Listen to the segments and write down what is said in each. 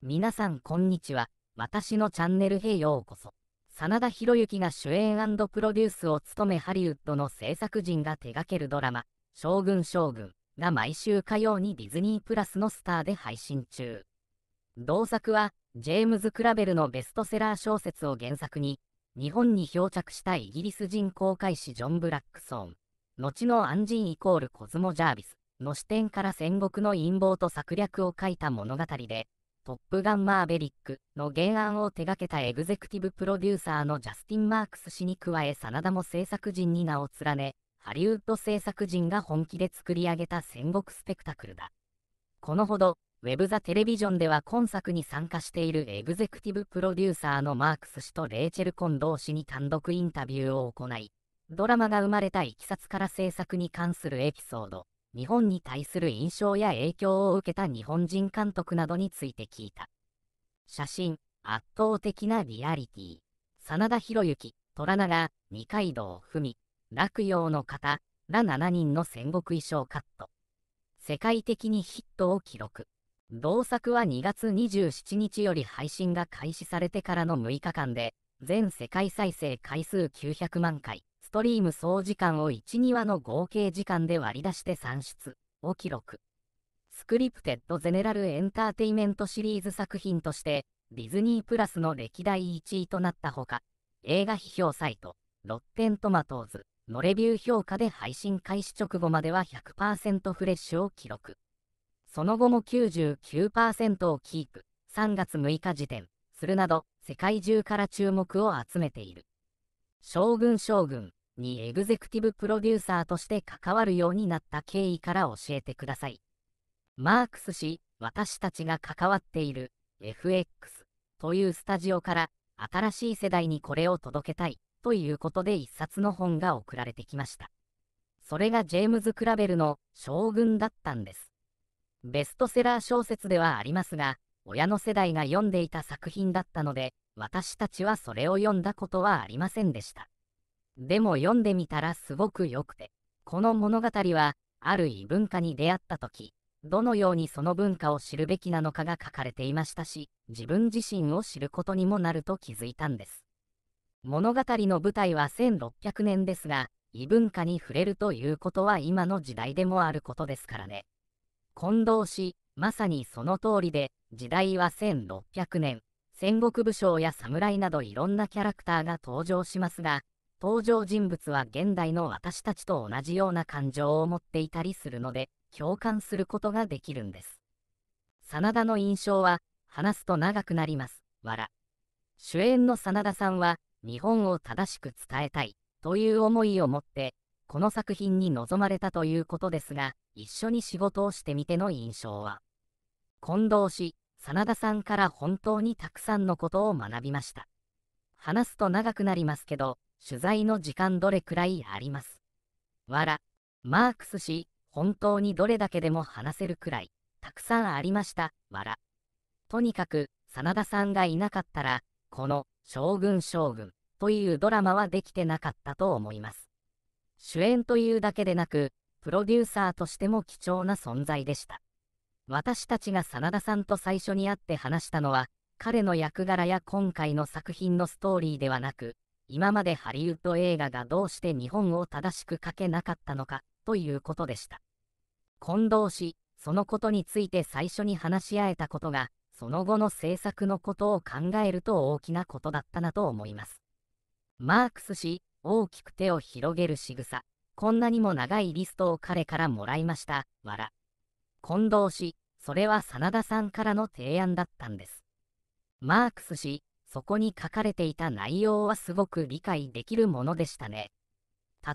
皆さんこんにちは。私のチャンネルへようこそ。真田広之が主演プロデュースを務めハリウッドの制作陣が手掛けるドラマ、将軍将軍が毎週火曜にディズニープラスのスターで配信中。同作は、ジェームズ・クラベルのベストセラー小説を原作に、日本に漂着したイギリス人航海士ジョン・ブラックソーン、後のアンジンイコールコズモ・ジャービスの視点から戦国の陰謀と策略を書いた物語で、トップガンマーベリックの原案を手掛けたエグゼクティブプロデューサーのジャスティン・マークス氏に加え真田も制作陣に名を連ね、ハリウッド制作陣が本気で作り上げた戦国スペクタクルだ。このほど、ウェブ・ザ・テレビジョンでは今作に参加しているエグゼクティブプロデューサーのマークス氏とレイチェル・コン同士に単独インタビューを行い、ドラマが生まれたいきさつから制作に関するエピソード、日本に対する印象や影響を受けた日本人監督などについて聞いた。写真、圧倒的なリアリティ。真田広之、虎な二階堂文、洛陽の方、ら7人の戦国衣装カット。世界的にヒットを記録。同作は2月27日より配信が開始されてからの6日間で、全世界再生回数900万回。ストリーム総時間を1、2話の合計時間で割り出して算出を記録。スクリプテッド・ゼネラル・エンターテイメントシリーズ作品として、ディズニープラスの歴代1位となったほか、映画批評サイト、ロッテントマトーズのレビュー評価で配信開始直後までは100%フレッシュを記録。その後も99%をキープ、3月6日時点、するなど、世界中から注目を集めている。将軍将軍にエグゼクティブプロデューサーとして関わるようになった経緯から教えてください。マークス氏、私たちが関わっている FX というスタジオから新しい世代にこれを届けたいということで一冊の本が送られてきました。それがジェームズ・クラベルの将軍だったんです。ベストセラー小説ではありますが、親の世代が読んでいた作品だったので、私たちはそれを読んだことはありませんでした。でも読んでみたらすごく良くて、この物語は、ある異文化に出会った時、どのようにその文化を知るべきなのかが書かれていましたし、自分自身を知ることにもなると気づいたんです。物語の舞台は1600年ですが、異文化に触れるということは今の時代でもあることですからね。近藤氏、まさにその通りで、時代は1600年、戦国武将や侍などいろんなキャラクターが登場しますが、登場人物は現代の私たちと同じような感情を持っていたりするので、共感することができるんです。真田の印象は、話すと長くなります。笑。主演の真田さんは、日本を正しく伝えたい、という思いを持って、この作品に臨まれたということですが、一緒に仕事をしてみての印象は。近藤氏、真田さんから本当にたくさんのことを学びました。話すと長くなりますけど、取材の時間どれくらいありますわら、マークス氏、本当にどれだけでも話せるくらい、たくさんありました、わら。とにかく、真田さんがいなかったら、この、将軍将軍、というドラマはできてなかったと思います。主演というだけでなく、プロデューサーとしても貴重な存在でした。私たちが真田さんと最初に会って話したのは、彼の役柄や今回の作品のストーリーではなく、今までハリウッド映画がどうして日本を正しく書けなかったのかということでした近藤氏そのことについて最初に話し合えたことがその後の制作のことを考えると大きなことだったなと思いますマークス氏大きく手を広げる仕草こんなにも長いリストを彼からもらいましたわら近藤氏それは真田さんからの提案だったんですマークス氏そこに書かれていた内容はすごく理解できるものでしたね。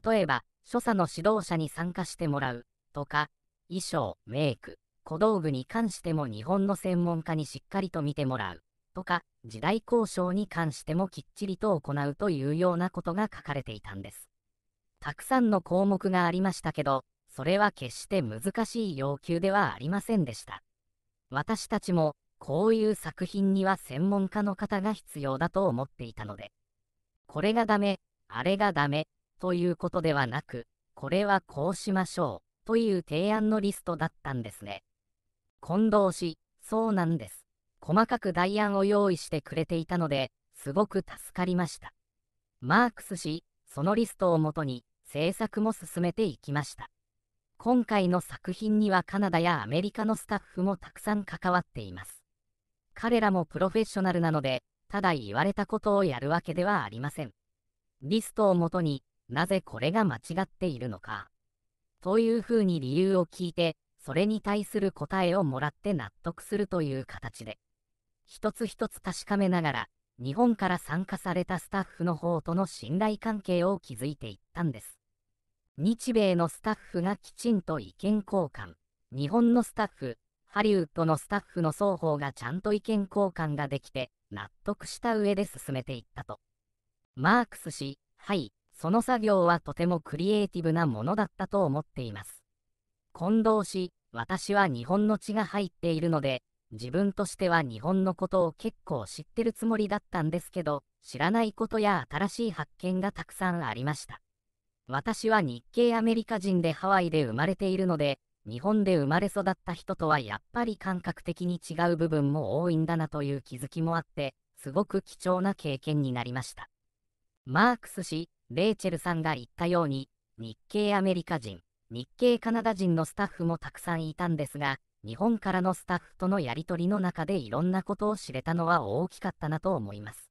例えば、所作の指導者に参加してもらうとか、衣装、メイク、小道具に関しても日本の専門家にしっかりと見てもらうとか、時代交渉に関してもきっちりと行うというようなことが書かれていたんです。たくさんの項目がありましたけど、それは決して難しい要求ではありませんでした。私たちもこういう作品には専門家の方が必要だと思っていたので、これがダメ、あれがダメ、ということではなく、これはこうしましょう、という提案のリストだったんですね。近藤氏、そうなんです。細かく代案を用意してくれていたので、すごく助かりました。マークス氏、そのリストをもとに、制作も進めていきました。今回の作品にはカナダやアメリカのスタッフもたくさん関わっています。彼らもプロフェッショナルなので、ただ言われたことをやるわけではありません。リストをもとになぜこれが間違っているのか。というふうに理由を聞いて、それに対する答えをもらって納得するという形で、一つ一つ確かめながら、日本から参加されたスタッフの方との信頼関係を築いていったんです。日米のスタッフがきちんと意見交換、日本のスタッフ、ハリウッドのスタッフの双方がちゃんと意見交換ができて、納得した上で進めていったと。マークス氏、はい、その作業はとてもクリエイティブなものだったと思っています。近藤氏、私は日本の血が入っているので、自分としては日本のことを結構知ってるつもりだったんですけど、知らないことや新しい発見がたくさんありました。私は日系アメリカ人でハワイで生まれているので、日本で生まれ育った人とはやっぱり感覚的に違う部分も多いんだなという気づきもあって、すごく貴重な経験になりました。マークス氏、レイチェルさんが言ったように、日系アメリカ人、日系カナダ人のスタッフもたくさんいたんですが、日本からのスタッフとのやり取りの中でいろんなことを知れたのは大きかったなと思います。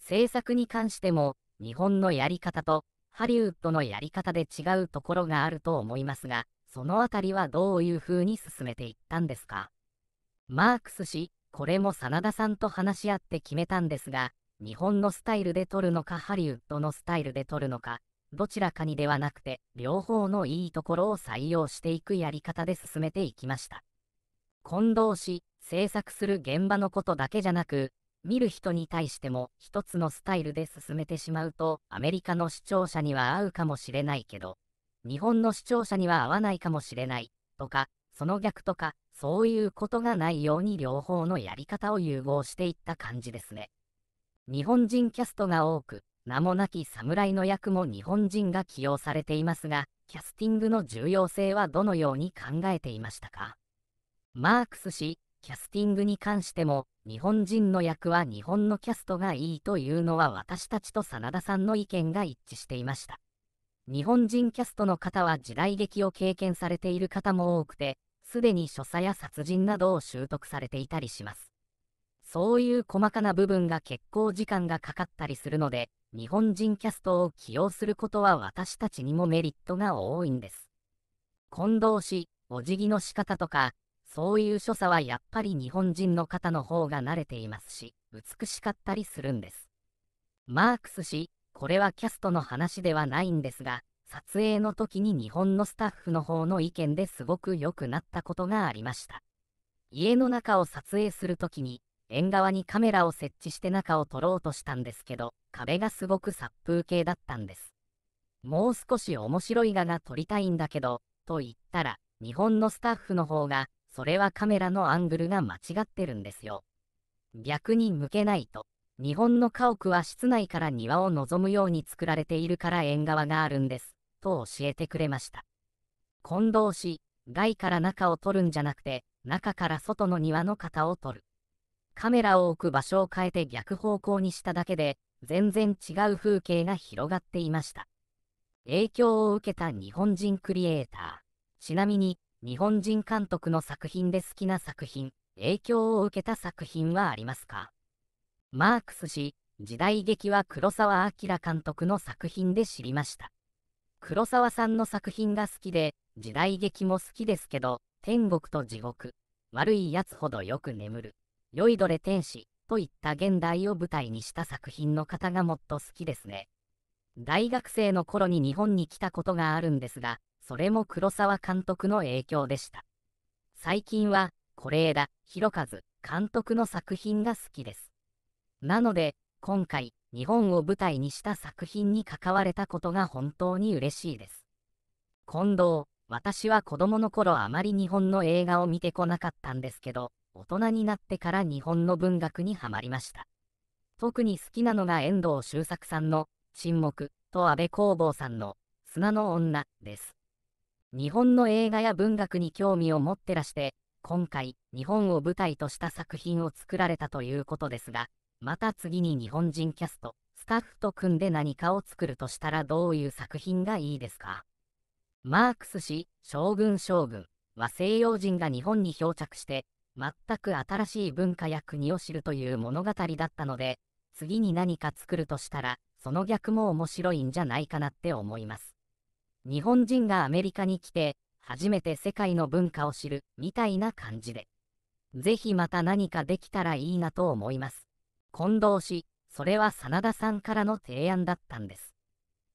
制作に関しても、日本のやり方とハリウッドのやり方で違うところがあると思いますが、そのあたりはどういうふうに進めていったんですかマークス氏、これも真田さんと話し合って決めたんですが、日本のスタイルで撮るのかハリウッドのスタイルで撮るのか、どちらかにではなくて、両方のいいところを採用していくやり方で進めていきました。近藤氏、制作する現場のことだけじゃなく、見る人に対しても一つのスタイルで進めてしまうと、アメリカの視聴者には合うかもしれないけど、日本の視聴者には合わないかもしれないとか、その逆とか、そういうことがないように両方のやり方を融合していった感じですね。日本人キャストが多く、名もなき侍の役も日本人が起用されていますが、キャスティングの重要性はどのように考えていましたかマークス氏、キャスティングに関しても、日本人の役は日本のキャストがいいというのは私たちと真田さんの意見が一致していました。日本人キャストの方は時代劇を経験されている方も多くて、すでに所作や殺人などを習得されていたりします。そういう細かな部分が結構時間がかかったりするので、日本人キャストを起用することは私たちにもメリットが多いんです。近藤氏、お辞儀の仕方とか、そういう所作はやっぱり日本人の方の方が慣れていますし、美しかったりするんです。マークス氏、これはキャストの話ではないんですが、撮影の時に日本のスタッフの方の意見ですごく良くなったことがありました。家の中を撮影する時に、縁側にカメラを設置して中を撮ろうとしたんですけど、壁がすごく殺風景だったんです。もう少し面白い画が撮りたいんだけど、と言ったら、日本のスタッフの方が、それはカメラのアングルが間違ってるんですよ。逆に向けないと、日本の家屋は室内から庭を望むように作られているから縁側があるんです、と教えてくれました。近藤氏、外から中を取るんじゃなくて、中から外の庭の型を取る。カメラを置く場所を変えて逆方向にしただけで、全然違う風景が広がっていました。影響を受けた日本人クリエイター。ちなみに、日本人監督の作品で好きな作品、影響を受けた作品はありますかマークス氏、時代劇は黒澤明監督の作品で知りました。黒沢さんの作品が好きで、時代劇も好きですけど、天国と地獄、悪い奴ほどよく眠る、酔いどれ天使、といった現代を舞台にした作品の方がもっと好きですね。大学生の頃に日本に来たことがあるんですが、それも黒沢監督の影響でした。最近は、是枝裕和監督の作品が好きです。なので、今回、日本を舞台にした作品に関われたことが本当に嬉しいです。近藤、私は子供の頃あまり日本の映画を見てこなかったんですけど、大人になってから日本の文学にはまりました。特に好きなのが遠藤周作さんの沈黙と安部公房さんの砂の女です。日本の映画や文学に興味を持ってらして、今回、日本を舞台とした作品を作られたということですが、また次に日本人キャスト、スタッフと組んで何かを作るとしたらどういう作品がいいですかマークス氏、将軍将軍は西洋人が日本に漂着して、全く新しい文化や国を知るという物語だったので、次に何か作るとしたら、その逆も面白いんじゃないかなって思います。日本人がアメリカに来て、初めて世界の文化を知る、みたいな感じで。ぜひまた何かできたらいいなと思います。混同し、それは真田さんからの提案だったんです。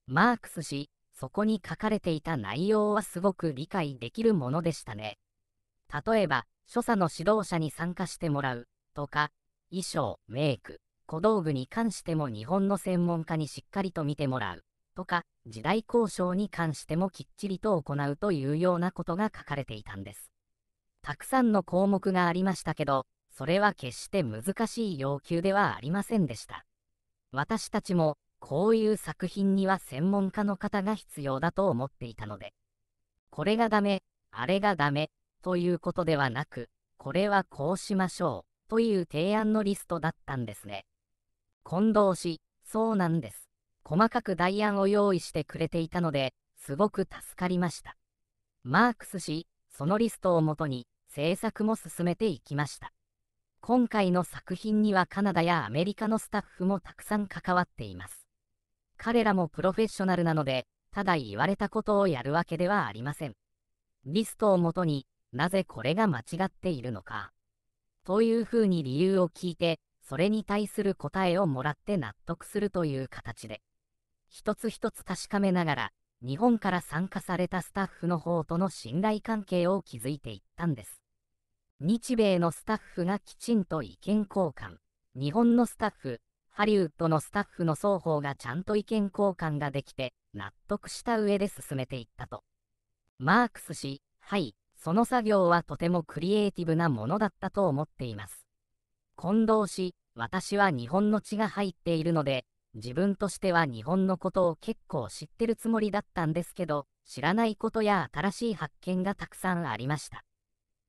マークス氏、そこに書かれていた内容はすごく理解できるものでしたね。例えば、所作の指導者に参加してもらうとか、衣装、メイク、小道具に関しても日本の専門家にしっかりと見てもらうとか、時代交渉に関してもきっちりと行うというようなことが書かれていたんです。たくさんの項目がありましたけど、それは決して難しい要求ではありませんでした。私たちも、こういう作品には専門家の方が必要だと思っていたので、これがダメ、あれがダメ、ということではなく、これはこうしましょう、という提案のリストだったんですね。近藤氏、そうなんです。細かく代案を用意してくれていたので、すごく助かりました。マークス氏、そのリストをもとに、制作も進めていきました。今回の作品にはカナダやアメリカのスタッフもたくさん関わっています。彼らもプロフェッショナルなので、ただ言われたことをやるわけではありません。リストをもとになぜこれが間違っているのか。というふうに理由を聞いて、それに対する答えをもらって納得するという形で、一つ一つ確かめながら、日本から参加されたスタッフの方との信頼関係を築いていったんです。日米のスタッフがきちんと意見交換、日本のスタッフ、ハリウッドのスタッフの双方がちゃんと意見交換ができて、納得した上で進めていったと。マークス氏、はい、その作業はとてもクリエイティブなものだったと思っています。近藤氏、私は日本の血が入っているので、自分としては日本のことを結構知ってるつもりだったんですけど、知らないことや新しい発見がたくさんありました。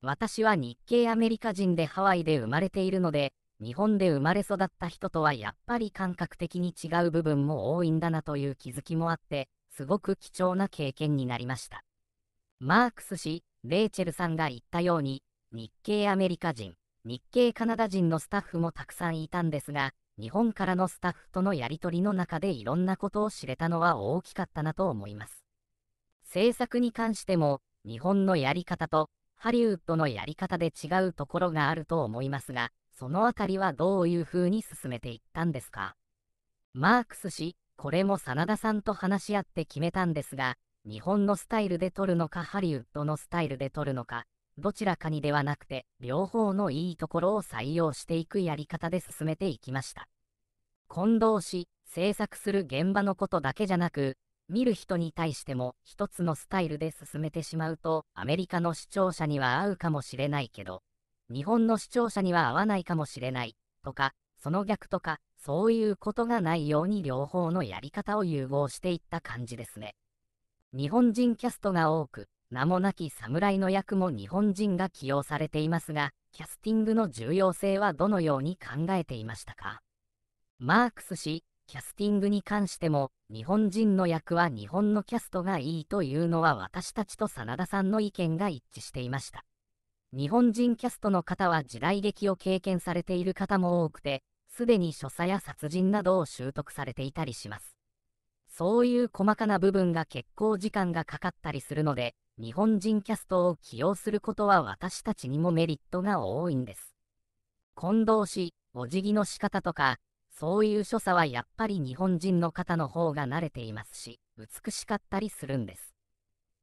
私は日系アメリカ人でハワイで生まれているので、日本で生まれ育った人とはやっぱり感覚的に違う部分も多いんだなという気づきもあって、すごく貴重な経験になりました。マークス氏、レイチェルさんが言ったように、日系アメリカ人、日系カナダ人のスタッフもたくさんいたんですが、日本からのスタッフとのやり取りの中でいろんなことを知れたのは大きかったなと思います。制作に関しても、日本のやり方とハリウッドのやり方で違うところがあると思いますが、そのあたりはどういうふうに進めていったんですかマークス氏、これも真田さんと話し合って決めたんですが、日本のスタイルで撮るのかハリウッドのスタイルで撮るのか、どちらかにではなくて、両方のいいところを採用していくやり方で進めていきました。近藤氏、制作する現場のことだけじゃなく、見る人に対しても一つのスタイルで進めてしまうとアメリカの視聴者には合うかもしれないけど日本の視聴者には合わないかもしれないとかその逆とかそういうことがないように両方のやり方を融合していった感じですね日本人キャストが多く名もなき侍の役も日本人が起用されていますがキャスティングの重要性はどのように考えていましたかマークス氏キャスティングに関しても、日本人の役は日本のキャストがいいというのは私たちと真田さんの意見が一致していました。日本人キャストの方は時代劇を経験されている方も多くて、すでに所作や殺人などを習得されていたりします。そういう細かな部分が結構時間がかかったりするので、日本人キャストを起用することは私たちにもメリットが多いんです。近藤氏、お辞儀の仕方とか、そういう所作はやっぱり日本人の方の方が慣れていますし、美しかったりするんです。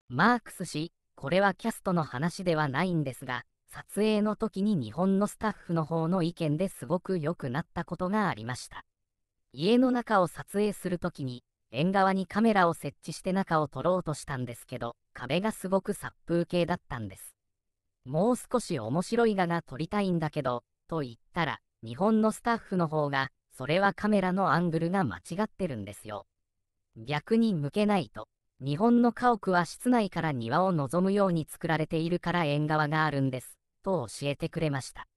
マークス氏、これはキャストの話ではないんですが、撮影の時に日本のスタッフの方の意見ですごく良くなったことがありました。家の中を撮影する時に、縁側にカメラを設置して中を撮ろうとしたんですけど、壁がすごく殺風景だったんです。もう少し面白い画が撮りたいんだけど、と言ったら、日本のスタッフの方が、それはカメラのアングルが間違ってるんですよ。逆に向けないと、日本の家屋は室内から庭を望むように作られているから縁側があるんです、と教えてくれました。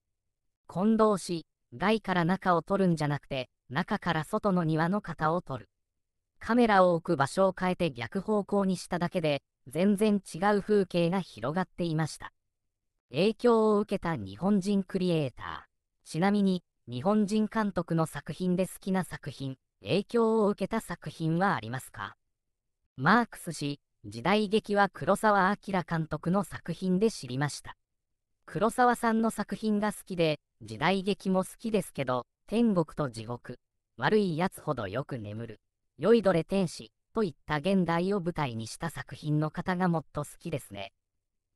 近藤氏、外から中を取るんじゃなくて、中から外の庭の型を取る。カメラを置く場所を変えて逆方向にしただけで、全然違う風景が広がっていました。影響を受けた日本人クリエイター。ちなみに、日本人監督の作品で好きな作品、影響を受けた作品はありますかマークス氏、時代劇は黒澤明監督の作品で知りました。黒沢さんの作品が好きで、時代劇も好きですけど、天国と地獄、悪い奴ほどよく眠る、酔いどれ天使、といった現代を舞台にした作品の方がもっと好きですね。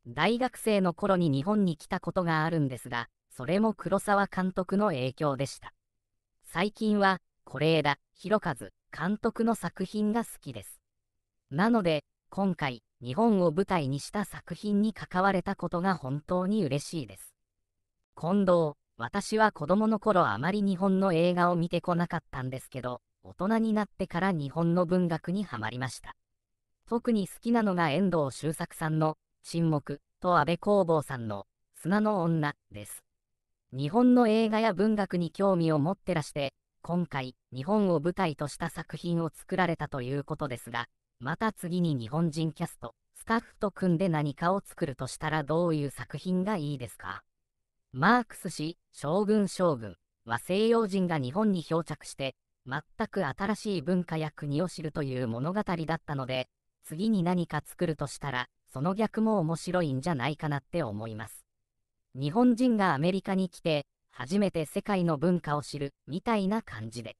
大学生の頃に日本に来たことがあるんですが、それも黒沢監督の影響でした。最近は、是枝裕和監督の作品が好きです。なので、今回、日本を舞台にした作品に関われたことが本当に嬉しいです。近藤、私は子供の頃あまり日本の映画を見てこなかったんですけど、大人になってから日本の文学にはまりました。特に好きなのが遠藤周作さんの沈黙と安部公房さんの砂の女です。日本の映画や文学に興味を持ってらして、今回、日本を舞台とした作品を作られたということですが、また次に日本人キャスト、スタッフと組んで何かを作るとしたらどういう作品がいいですかマークス氏、将軍将軍は西洋人が日本に漂着して、全く新しい文化や国を知るという物語だったので、次に何か作るとしたら、その逆も面白いんじゃないかなって思います。日本人がアメリカに来て、初めて世界の文化を知る、みたいな感じで。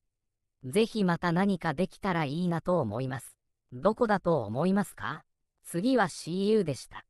ぜひまた何かできたらいいなと思います。どこだと思いますか次は CU でした。